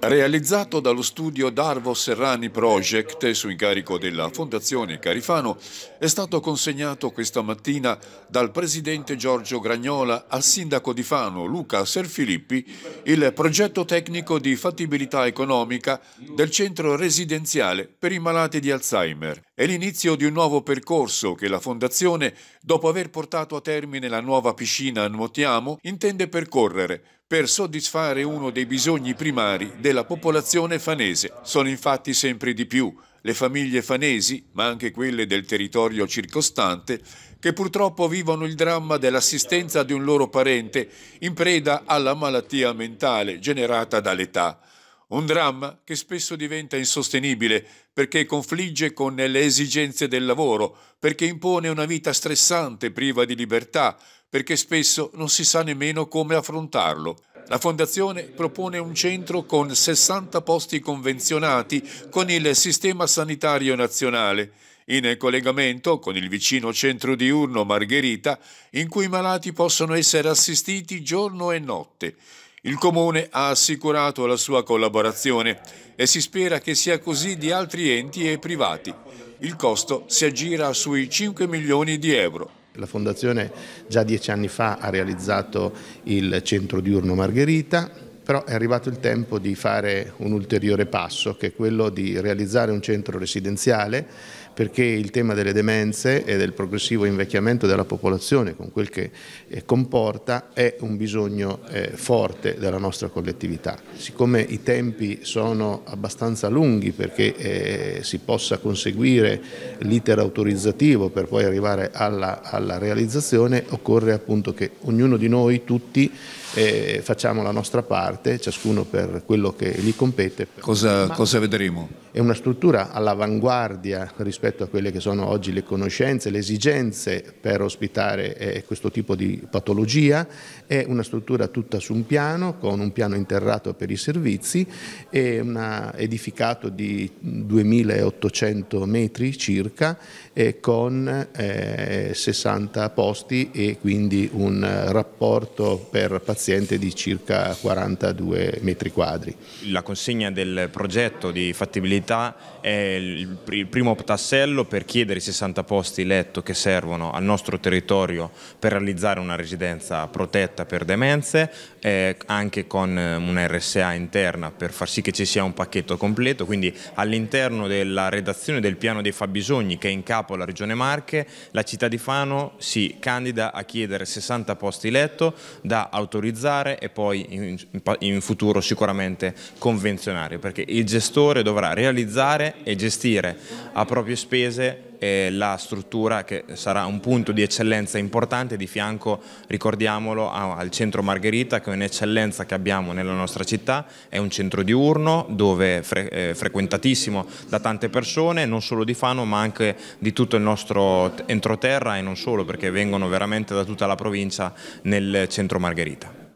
Realizzato dallo studio Darvo Serrani Project su incarico della Fondazione Carifano, è stato consegnato questa mattina dal presidente Giorgio Gragnola al sindaco di Fano Luca Serfilippi il progetto tecnico di fattibilità economica del centro residenziale per i malati di Alzheimer. È l'inizio di un nuovo percorso che la Fondazione, dopo aver portato a termine la nuova piscina Nuotiamo, intende percorrere per soddisfare uno dei bisogni primari della popolazione fanese. Sono infatti sempre di più le famiglie fanesi, ma anche quelle del territorio circostante, che purtroppo vivono il dramma dell'assistenza di un loro parente in preda alla malattia mentale generata dall'età. Un dramma che spesso diventa insostenibile perché confligge con le esigenze del lavoro, perché impone una vita stressante, priva di libertà, perché spesso non si sa nemmeno come affrontarlo. La Fondazione propone un centro con 60 posti convenzionati con il Sistema Sanitario Nazionale, in collegamento con il vicino centro diurno Margherita, in cui i malati possono essere assistiti giorno e notte. Il Comune ha assicurato la sua collaborazione e si spera che sia così di altri enti e privati. Il costo si aggira sui 5 milioni di euro. La Fondazione già dieci anni fa ha realizzato il centro diurno Margherita, però è arrivato il tempo di fare un ulteriore passo che è quello di realizzare un centro residenziale perché il tema delle demenze e del progressivo invecchiamento della popolazione con quel che eh, comporta è un bisogno eh, forte della nostra collettività. Siccome i tempi sono abbastanza lunghi perché eh, si possa conseguire l'iter autorizzativo per poi arrivare alla, alla realizzazione, occorre appunto che ognuno di noi, tutti, eh, facciamo la nostra parte, ciascuno per quello che gli compete. Cosa, cosa vedremo? è una struttura all'avanguardia rispetto a quelle che sono oggi le conoscenze, le esigenze per ospitare eh, questo tipo di patologia, è una struttura tutta su un piano, con un piano interrato per i servizi, è una, edificato di 2800 metri circa eh, con eh, 60 posti e quindi un rapporto per paziente di circa 42 metri quadri. La consegna del progetto di fattibilità sanità è il, il primo tassello per chiedere i 60 posti letto che servono al nostro territorio per realizzare una residenza protetta per demenze, eh, anche con eh, una RSA interna per far sì che ci sia un pacchetto completo, quindi all'interno della redazione del piano dei fabbisogni che è in capo alla Regione Marche, la città di Fano si candida a chiedere 60 posti letto da autorizzare e poi in, in futuro sicuramente convenzionare, perché il gestore dovrà realizzare realizzare e gestire a proprie spese eh, la struttura che sarà un punto di eccellenza importante di fianco, ricordiamolo, al centro Margherita che è un'eccellenza che abbiamo nella nostra città, è un centro diurno dove fre eh, frequentatissimo da tante persone, non solo di Fano ma anche di tutto il nostro entroterra e non solo perché vengono veramente da tutta la provincia nel centro Margherita.